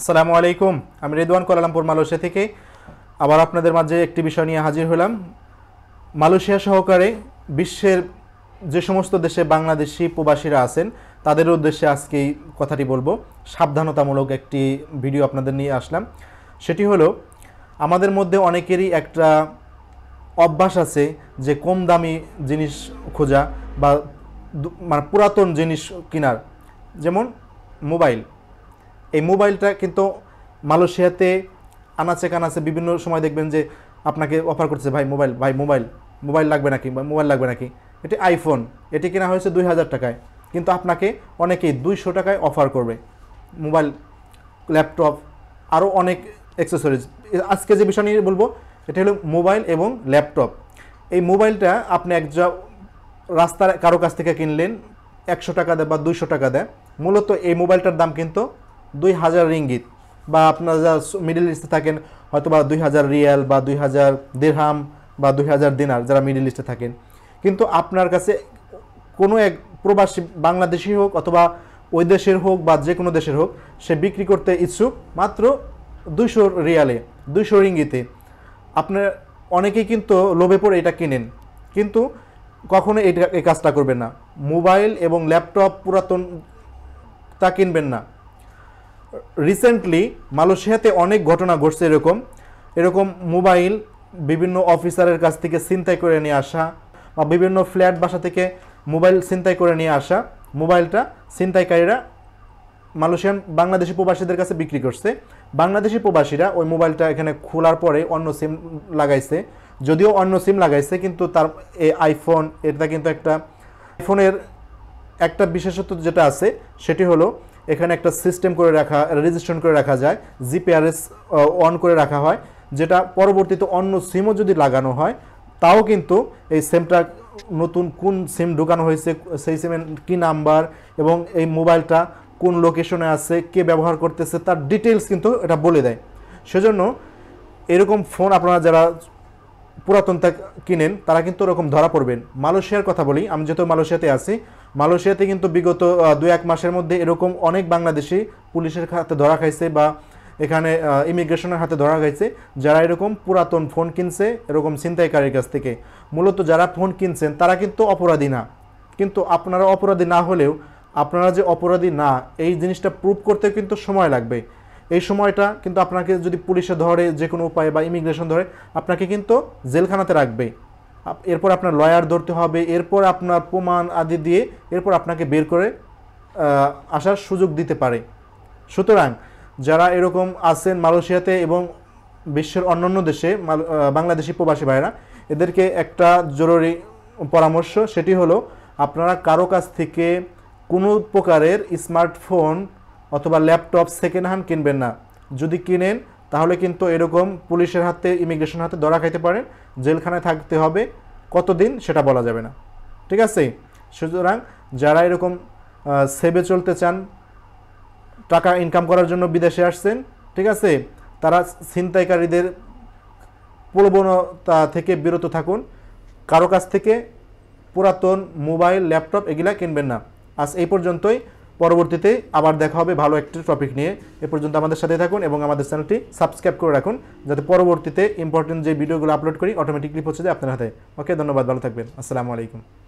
আসসালামু আলাইকুম আমি রেদওয়ান কোয়ালালামপুর মালয়েশিয়া থেকে আবার আপনাদের মাঝে একটি বিষয় নিয়ে হাজির হলাম মালয়েশিয়া সহকারে বিশ্বের যে সমস্ত দেশে বাংলাদেশি প্রবাসীরা আছেন তাদের উদ্দেশ্যে আজকে এই কথাটি বলবো সাবধানতামূলক একটি ভিডিও আপনাদের নিয়ে আসলাম সেটি হলো আমাদের মধ্যে অনেকেরই একটা অভ্যাস আছে যে কম দামি জিনিস খোঁজা বা মানে পুরাতন জিনিস কেনার যেমন মোবাইল এই মোবাইলটা কিন্তু মালয়েশিয়াতে আনাচে কানাচে বিভিন্ন সময় দেখবেন যে আপনাকে অফার করছে ভাই মোবাইল ভাই মোবাইল মোবাইল লাগবে নাকি মোবাইল লাগবে নাকি এটি আইফোন এটি কেনা হয়েছে দুই হাজার টাকায় কিন্তু আপনাকে অনেকেই দুইশো টাকায় অফার করবে মোবাইল ল্যাপটপ আরও অনেক অ্যাক্সেসরিজ আজকে যে বিষয় নিয়ে বলবো এটা হলো মোবাইল এবং ল্যাপটপ এই মোবাইলটা আপনি এক রাস্তার কারো কাছ থেকে কিনলেন একশো টাকা দেয় বা দুইশো টাকা দেয় মূলত এই মোবাইলটার দাম কিন্তু দুই হাজার রিঙ্গিত বা আপনারা যা মিডিল ইস্টে থাকেন হয়তো বা দুই হাজার রিয়াল বা দুই হাজার দেড়হাম বা দুই হাজার দিনার যারা মিডিল ইস্টে থাকেন কিন্তু আপনার কাছে কোনো এক প্রবাসী বাংলাদেশি হোক অথবা ওই দেশের হোক বা যে কোনো দেশের হোক সে বিক্রি করতে ইচ্ছুক মাত্র দুইশো রিয়ালে দুইশো রিঙ্গিতে আপনার অনেকেই কিন্তু লোভে পড়ে এটা কিনেন কিন্তু কখনো এটা এই কাজটা করবেন না মোবাইল এবং ল্যাপটপ পুরাতন তা কিনবেন না রিসেন্টলি মালয়েশিয়াতে অনেক ঘটনা ঘটছে এরকম এরকম মোবাইল বিভিন্ন অফিসারের কাছ থেকে ছিনতাই করে নিয়ে আসা বা বিভিন্ন ফ্ল্যাট বাসা থেকে মোবাইল ছিনতাই করে নিয়ে আসা মোবাইলটা ছিনতাইকারীরা মালয়েশিয়ান বাংলাদেশি প্রবাসীদের কাছে বিক্রি করছে বাংলাদেশি প্রবাসীরা ওই মোবাইলটা এখানে খোলার পরে অন্য সিম লাগাইছে যদিও অন্য সিম লাগাইছে কিন্তু তার এই আইফোন এটা কিন্তু একটা আইফোনের একটা বিশেষত্ব যেটা আছে সেটি হলো এখানে একটা সিস্টেম করে রাখা রেজিস্ট্রেশন করে রাখা যায় জিপিআরএস অন করে রাখা হয় যেটা পরবর্তীতে অন্য সিমও যদি লাগানো হয় তাও কিন্তু এই সিমটা নতুন কোন সিম ঢুকানো হয়েছে সেই সিমের কী নাম্বার এবং এই মোবাইলটা কোন লোকেশনে আছে কে ব্যবহার করতেছে তার ডিটেলস কিন্তু এটা বলে দেয় সেজন্য এরকম ফোন আপনারা যারা পুরাতনটা কিনেন তারা কিন্তু ওরকম ধরা পড়বেন মালয়েশিয়ার কথা বলি আমি যেহেতু মালয়েশিয়াতে আছি মালয়েশিয়াতে কিন্তু বিগত দু এক মাসের মধ্যে এরকম অনেক বাংলাদেশি পুলিশের হাতে ধরা খাইছে বা এখানে ইমিগ্রেশনের হাতে ধরা গেছে যারা এরকম পুরাতন ফোন কিনছে এরকম ছিনতাইকারীর কাছ থেকে মূলত যারা ফোন কিনছেন তারা কিন্তু অপরাধী না কিন্তু আপনারা অপরাধী না হলেও আপনারা যে অপরাধী না এই জিনিসটা প্রুভ করতে কিন্তু সময় লাগবে এই সময়টা কিন্তু আপনাকে যদি পুলিশে ধরে যে কোনো উপায়ে বা ইমিগ্রেশন ধরে আপনাকে কিন্তু জেলখানাতে রাখবে এরপর আপনার লয়ার ধরতে হবে এরপর আপনার প্রমাণ আদি দিয়ে এরপর আপনাকে বের করে আসার সুযোগ দিতে পারে সুতরাং যারা এরকম আছেন মালয়েশিয়াতে এবং বিশ্বের অন্যান্য দেশে বাংলাদেশি প্রবাসী ভাইরা এদেরকে একটা জরুরি পরামর্শ সেটি হলো আপনারা কারো কাছ থেকে কোনো প্রকারের স্মার্টফোন অথবা ল্যাপটপ সেকেন্ড হ্যান্ড কিনবেন না যদি কিনেন তাহলে কিন্তু এরকম পুলিশের হাতে ইমিগ্রেশন হাতে ধরা খাইতে পারেন জেলখানায় থাকতে হবে কতদিন সেটা বলা যাবে না ঠিক আছে সুতরাং যারা এরকম সেভে চলতে চান টাকা ইনকাম করার জন্য বিদেশে আসছেন ঠিক আছে তারা ছিনতাইকারীদের প্রবণতা থেকে বিরত থাকুন কারো কাছ থেকে পুরাতন মোবাইল ল্যাপটপ এগুলা কিনবেন না আজ এই পর্যন্তই পরবর্তীতে আবার দেখা হবে ভালো একটি টপিক নিয়ে এ পর্যন্ত আমাদের সাথে থাকুন এবং আমাদের চ্যানেলটি সাবস্ক্রাইব করে রাখুন যাতে পরবর্তীতে ইম্পর্টেন্ট যে ভিডিওগুলো আপলোড করি অটোমেটিকলি পৌঁছে যায় আপনার হাতে ওকে ধন্যবাদ ভালো থাকবেন আসসালামু আলাইকুম